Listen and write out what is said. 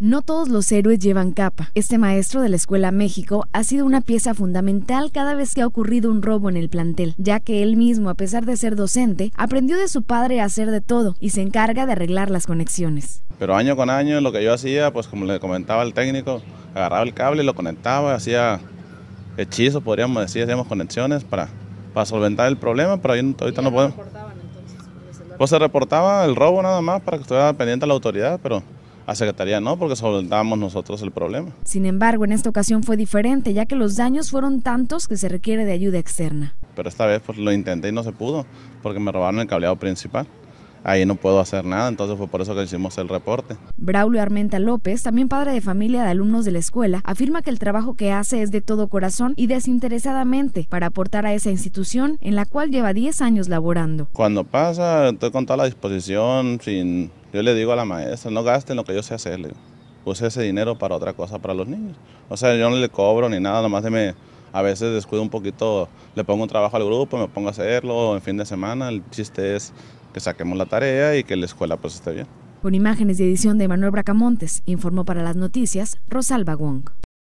No todos los héroes llevan capa. Este maestro de la Escuela México ha sido una pieza fundamental cada vez que ha ocurrido un robo en el plantel, ya que él mismo, a pesar de ser docente, aprendió de su padre a hacer de todo y se encarga de arreglar las conexiones. Pero año con año lo que yo hacía, pues como le comentaba al técnico, agarraba el cable y lo conectaba, hacía hechizos, podríamos decir, hacíamos conexiones para, solventar el problema, pero ahorita no podemos. Pues se reportaba el robo nada más para que estuviera pendiente la autoridad, pero a Secretaría no, porque solventábamos nosotros el problema. Sin embargo, en esta ocasión fue diferente, ya que los daños fueron tantos que se requiere de ayuda externa. Pero esta vez pues, lo intenté y no se pudo, porque me robaron el cableado principal. Ahí no puedo hacer nada, entonces fue por eso que hicimos el reporte. Braulio Armenta López, también padre de familia de alumnos de la escuela, afirma que el trabajo que hace es de todo corazón y desinteresadamente para aportar a esa institución en la cual lleva 10 años laborando. Cuando pasa, estoy con toda la disposición, sin yo le digo a la maestra, no gasten lo que yo sé hacerle, Use ese dinero para otra cosa, para los niños. O sea, yo no le cobro ni nada, nomás a veces descuido un poquito, le pongo un trabajo al grupo, me pongo a hacerlo en fin de semana. El chiste es que saquemos la tarea y que la escuela pues esté bien. Con imágenes de edición de Manuel Bracamontes, informó para las noticias Rosalba Wong.